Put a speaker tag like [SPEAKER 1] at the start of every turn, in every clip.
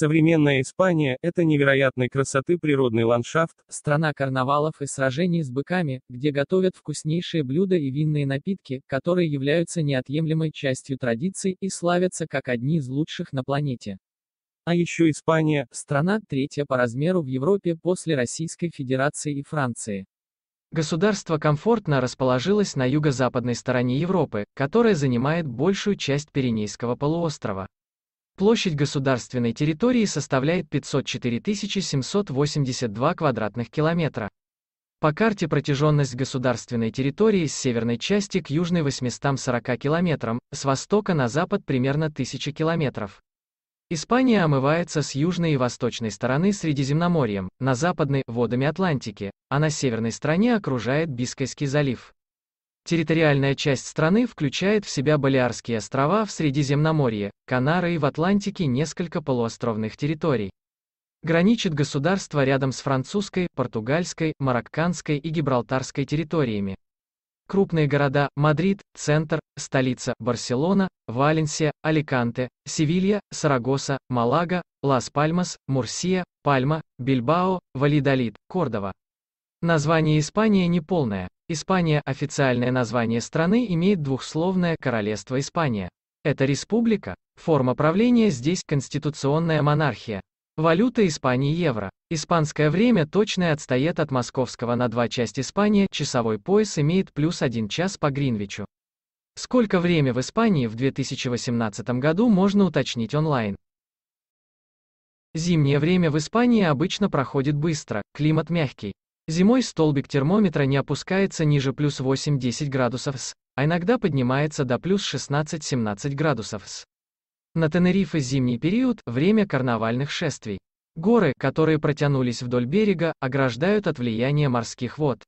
[SPEAKER 1] Современная Испания – это невероятной красоты природный ландшафт, страна карнавалов и сражений с быками, где готовят вкуснейшие блюда и винные напитки, которые являются неотъемлемой частью традиций и славятся как одни из лучших на планете. А еще Испания – страна, третья по размеру в Европе после Российской Федерации и Франции. Государство комфортно расположилось на юго-западной
[SPEAKER 2] стороне Европы, которая занимает большую часть Пиренейского полуострова. Площадь государственной территории составляет 504 782 квадратных километра. По карте протяженность государственной территории с северной части к южной 840 километрам, с востока на запад примерно 1000 километров. Испания омывается с южной и восточной стороны Средиземноморьем, на западной – водами Атлантики, а на северной стороне окружает Бискайский залив. Территориальная часть страны включает в себя Балиарские острова в Средиземноморье, Канары и в Атлантике несколько полуостровных территорий. Граничит государство рядом с французской, португальской, марокканской и гибралтарской территориями. Крупные города – Мадрид, Центр, столица – Барселона, Валенсия, Аликанте, Севилья, Сарагоса, Малага, Лас-Пальмас, Мурсия, Пальма, Бильбао, Валидолид, Кордова. Название Испания неполное. Испания – официальное название страны имеет двухсловное «Королевство Испания». Это республика. Форма правления здесь – конституционная монархия. Валюта Испании – евро. Испанское время точное отстает от московского на два часть Испания, часовой пояс имеет плюс один час по Гринвичу. Сколько время в Испании в 2018 году можно уточнить онлайн? Зимнее время в Испании обычно проходит быстро, климат мягкий. Зимой столбик термометра не опускается ниже плюс 8-10 градусов С, а иногда поднимается до плюс 16-17 градусов С. На Тенерифе зимний период – время карнавальных шествий. Горы, которые протянулись вдоль берега, ограждают от влияния морских вод.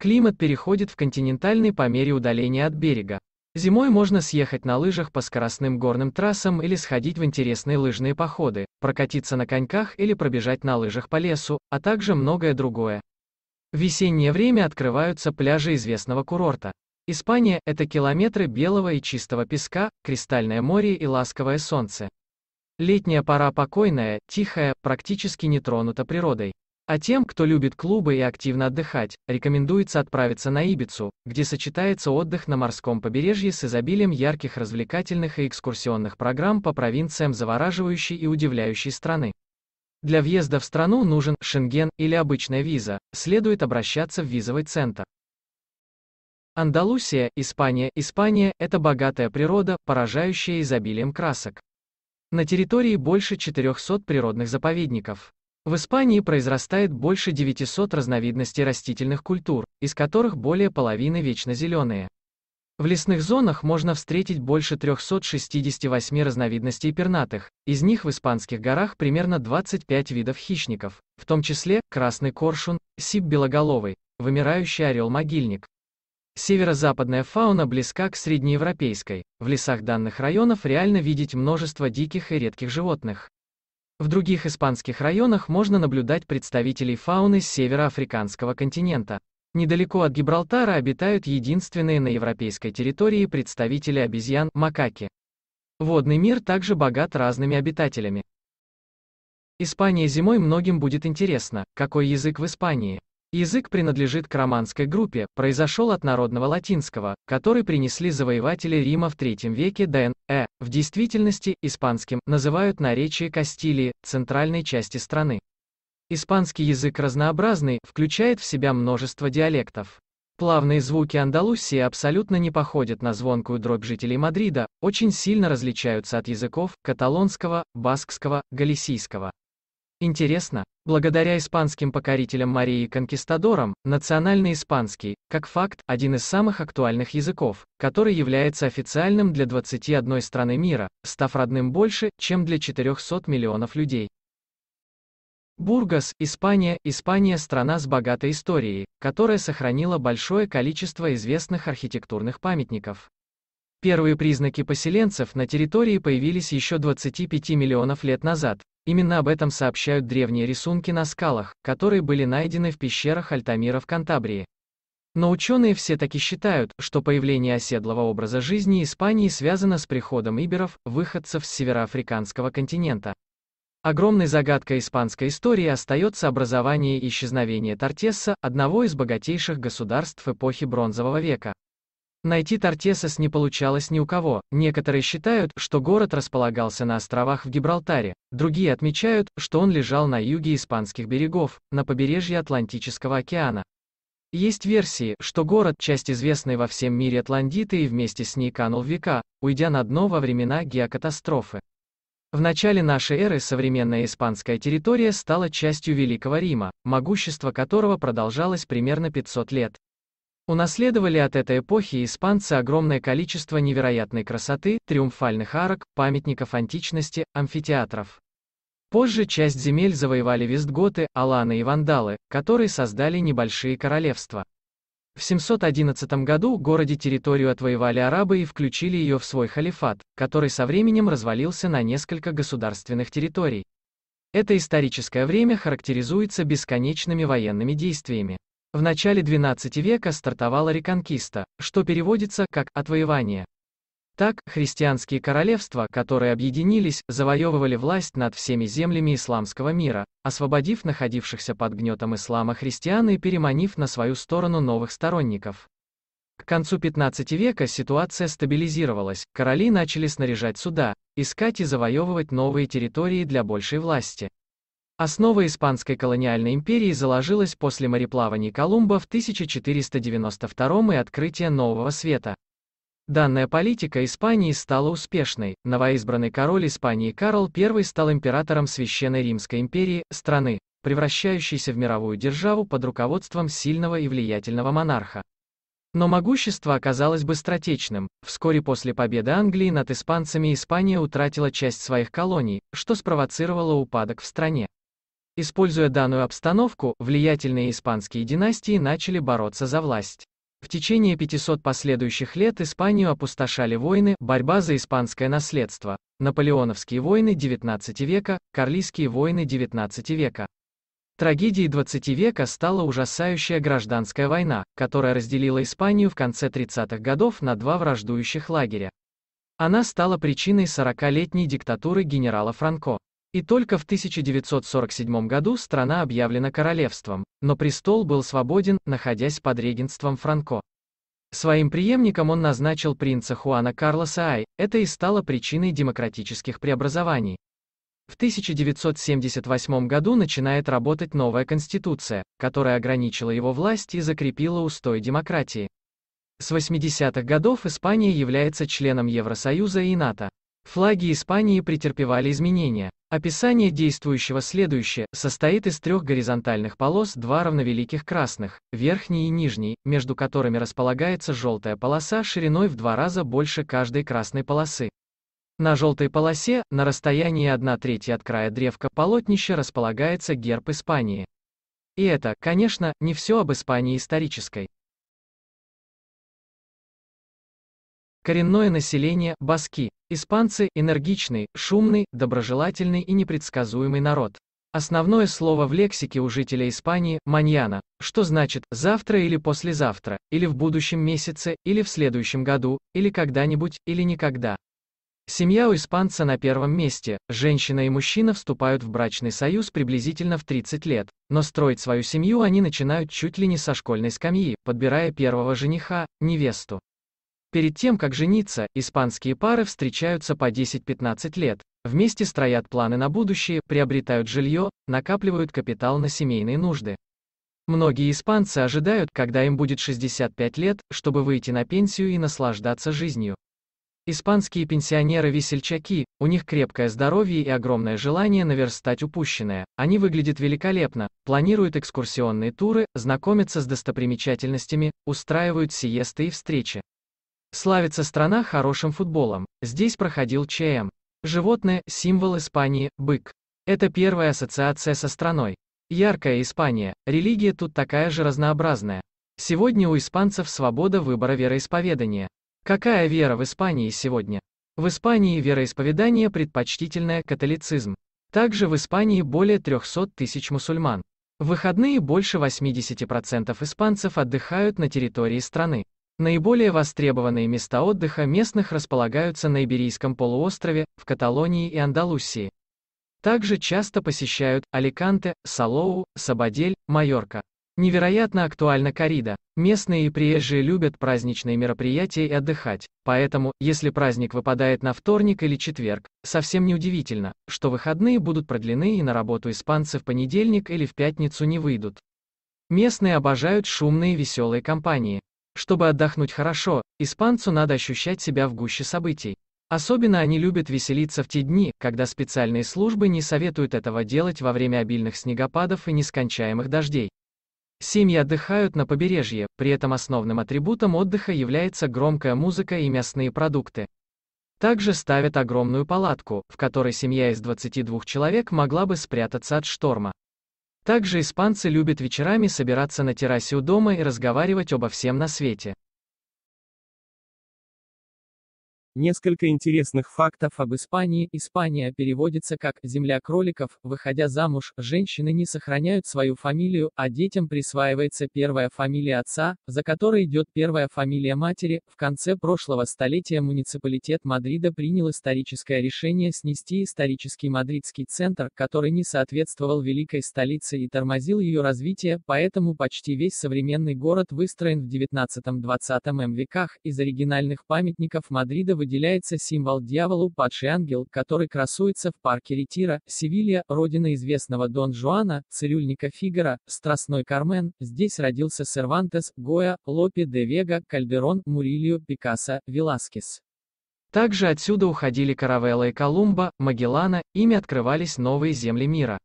[SPEAKER 2] Климат переходит в континентальный по мере удаления от берега. Зимой можно съехать на лыжах по скоростным горным трассам или сходить в интересные лыжные походы, прокатиться на коньках или пробежать на лыжах по лесу, а также многое другое. В весеннее время открываются пляжи известного курорта. Испания – это километры белого и чистого песка, кристальное море и ласковое солнце. Летняя пора покойная, тихая, практически не тронута природой. А тем, кто любит клубы и активно отдыхать, рекомендуется отправиться на Ибицу, где сочетается отдых на морском побережье с изобилием ярких развлекательных и экскурсионных программ по провинциям завораживающей и удивляющей страны. Для въезда в страну нужен шенген или обычная виза, следует обращаться в визовый центр. Андалусия, Испания, Испания – это богатая природа, поражающая изобилием красок. На территории больше 400 природных заповедников. В Испании произрастает больше 900 разновидностей растительных культур, из которых более половины вечно зеленые. В лесных зонах можно встретить больше 368 разновидностей пернатых, из них в испанских горах примерно 25 видов хищников, в том числе красный коршун, сип белоголовый, вымирающий орел-могильник. Северо-западная фауна близка к среднеевропейской, в лесах данных районов реально видеть множество диких и редких животных. В других испанских районах можно наблюдать представителей фауны африканского континента. Недалеко от Гибралтара обитают единственные на европейской территории представители обезьян – макаки. Водный мир также богат разными обитателями. Испания зимой многим будет интересно, какой язык в Испании. Язык принадлежит к романской группе, произошел от народного латинского, который принесли завоеватели Рима в III веке до Н.Э. В действительности, испанским, называют наречие Кастилии, центральной части страны. Испанский язык разнообразный, включает в себя множество диалектов. Плавные звуки Андалусии абсолютно не походят на звонкую дробь жителей Мадрида, очень сильно различаются от языков каталонского, баскского, галисийского. Интересно, благодаря испанским покорителям Марии и конкистадорам, национальный испанский, как факт, один из самых актуальных языков, который является официальным для 21 страны мира, став родным больше, чем для 400 миллионов людей. Бургас, Испания, Испания – страна с богатой историей, которая сохранила большое количество известных архитектурных памятников. Первые признаки поселенцев на территории появились еще 25 миллионов лет назад. Именно об этом сообщают древние рисунки на скалах, которые были найдены в пещерах Альтамира в Кантабрии. Но ученые все таки считают, что появление оседлого образа жизни Испании связано с приходом иберов, выходцев с североафриканского континента. Огромной загадкой испанской истории остается образование и исчезновение Тортеса, одного из богатейших государств эпохи Бронзового века. Найти Тортесас не получалось ни у кого, некоторые считают, что город располагался на островах в Гибралтаре, другие отмечают, что он лежал на юге испанских берегов, на побережье Атлантического океана. Есть версии, что город, часть известной во всем мире Атлантиды и вместе с ней канул века, уйдя на дно во времена геокатастрофы. В начале нашей эры современная испанская территория стала частью Великого Рима, могущество которого продолжалось примерно 500 лет. Унаследовали от этой эпохи испанцы огромное количество невероятной красоты, триумфальных арок, памятников античности, амфитеатров. Позже часть земель завоевали вестготы, аланы и вандалы, которые создали небольшие королевства. В 711 году городе территорию отвоевали арабы и включили ее в свой халифат, который со временем развалился на несколько государственных территорий. Это историческое время характеризуется бесконечными военными действиями. В начале 12 века стартовала реконкиста, что переводится как «отвоевание». Так, христианские королевства, которые объединились, завоевывали власть над всеми землями исламского мира, освободив находившихся под гнетом ислама христиан и переманив на свою сторону новых сторонников. К концу 15 века ситуация стабилизировалась, короли начали снаряжать суда, искать и завоевывать новые территории для большей власти. Основа Испанской колониальной империи заложилась после мореплаваний Колумба в 1492 и открытия Нового Света. Данная политика Испании стала успешной. Новоизбранный король Испании Карл I стал императором Священной Римской империи, страны, превращающейся в мировую державу под руководством сильного и влиятельного монарха. Но могущество оказалось быстротечным. Вскоре после победы Англии над испанцами Испания утратила часть своих колоний, что спровоцировало упадок в стране. Используя данную обстановку, влиятельные испанские династии начали бороться за власть. В течение 500 последующих лет Испанию опустошали войны, борьба за испанское наследство, наполеоновские войны XIX века, карлийские войны XIX века. Трагедией XX века стала ужасающая гражданская война, которая разделила Испанию в конце 30-х годов на два враждующих лагеря. Она стала причиной 40-летней диктатуры генерала Франко. И только в 1947 году страна объявлена королевством, но престол был свободен, находясь под регентством Франко. Своим преемником он назначил принца Хуана Карлоса Ай, это и стало причиной демократических преобразований. В 1978 году начинает работать новая конституция, которая ограничила его власть и закрепила устой демократии. С 80-х годов Испания является членом Евросоюза и НАТО. Флаги Испании претерпевали изменения. Описание действующего следующее, состоит из трех горизонтальных полос, два равновеликих красных, верхний и нижний, между которыми располагается желтая полоса шириной в два раза больше каждой красной полосы. На желтой полосе, на расстоянии 1 треть от края древка полотнища располагается герб Испании. И это, конечно, не все об Испании исторической. Коренное население – баски. Испанцы – энергичный, шумный, доброжелательный и непредсказуемый народ. Основное слово в лексике у жителя Испании – «маньяна», что значит «завтра» или «послезавтра», или «в будущем месяце», или «в следующем году», или «когда-нибудь», или «никогда». Семья у испанца на первом месте, женщина и мужчина вступают в брачный союз приблизительно в 30 лет, но строить свою семью они начинают чуть ли не со школьной скамьи, подбирая первого жениха, невесту. Перед тем, как жениться, испанские пары встречаются по 10-15 лет, вместе строят планы на будущее, приобретают жилье, накапливают капитал на семейные нужды. Многие испанцы ожидают, когда им будет 65 лет, чтобы выйти на пенсию и наслаждаться жизнью. Испанские пенсионеры-весельчаки, у них крепкое здоровье и огромное желание наверстать упущенное. Они выглядят великолепно, планируют экскурсионные туры, знакомятся с достопримечательностями, устраивают сиесты и встречи. Славится страна хорошим футболом. Здесь проходил ЧМ. Животное – символ Испании, бык. Это первая ассоциация со страной. Яркая Испания, религия тут такая же разнообразная. Сегодня у испанцев свобода выбора вероисповедания. Какая вера в Испании сегодня? В Испании вероисповедание предпочтительное католицизм. Также в Испании более 300 тысяч мусульман. В выходные больше 80% испанцев отдыхают на территории страны. Наиболее востребованные места отдыха местных располагаются на Иберийском полуострове, в Каталонии и Андалусии. Также часто посещают Аликанте, Салоу, Сабадель, Майорка. Невероятно актуальна корида. Местные и приезжие любят праздничные мероприятия и отдыхать, поэтому, если праздник выпадает на вторник или четверг, совсем неудивительно, что выходные будут продлены и на работу испанцы в понедельник или в пятницу не выйдут. Местные обожают шумные веселые компании. Чтобы отдохнуть хорошо, испанцу надо ощущать себя в гуще событий. Особенно они любят веселиться в те дни, когда специальные службы не советуют этого делать во время обильных снегопадов и нескончаемых дождей. Семьи отдыхают на побережье, при этом основным атрибутом отдыха является громкая музыка и мясные продукты. Также ставят огромную палатку, в которой семья из 22 человек могла бы спрятаться от шторма. Также испанцы любят вечерами собираться на террасе у дома и разговаривать обо всем на свете.
[SPEAKER 1] Несколько интересных фактов об Испании. Испания переводится как «земля кроликов», выходя замуж, женщины не сохраняют свою фамилию, а детям присваивается первая фамилия отца, за которой идет первая фамилия матери. В конце прошлого столетия муниципалитет Мадрида принял историческое решение снести исторический мадридский центр, который не соответствовал великой столице и тормозил ее развитие, поэтому почти весь современный город выстроен в 19-20 веках, из оригинальных памятников Мадрида выделяется символ дьявола «Падший ангел», который красуется в парке Ретира, Севилья, родина известного Дон Жуана, цирюльника Фигара, Страстной Кармен, здесь родился Сервантес, Гоя, Лопе де Вега, Кальдерон, Мурилио, Пикассо, Веласкес. Также отсюда уходили Каравелла и Колумба, Магеллана, ими
[SPEAKER 2] открывались новые земли мира.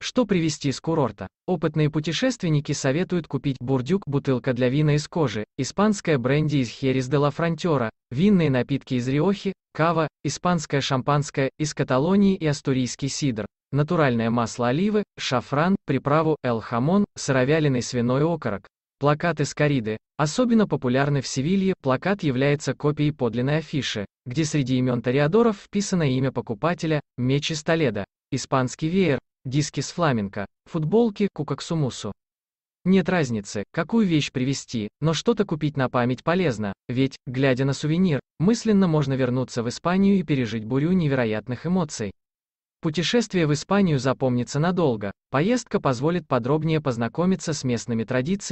[SPEAKER 2] Что привезти из курорта? Опытные путешественники советуют купить бурдюк бутылка для вина из кожи, испанское бренди из Херес де ла Фронтера, винные напитки из Риохи, кава, испанское шампанское из Каталонии и астурийский сидр, натуральное масло оливы, шафран, приправу эл-хамон, сыровяленый свиной окорок. Плакаты с кориды. Особенно популярны в Севилье, плакат является копией подлинной афиши, где среди имен ториадоров вписано имя покупателя, меч из Толеда, испанский веер, диски с фламенко, футболки, кукаксумусу. Нет разницы, какую вещь привезти, но что-то купить на память полезно, ведь, глядя на сувенир, мысленно можно вернуться в Испанию и пережить бурю невероятных эмоций. Путешествие в Испанию запомнится надолго, поездка позволит подробнее познакомиться с местными традициями,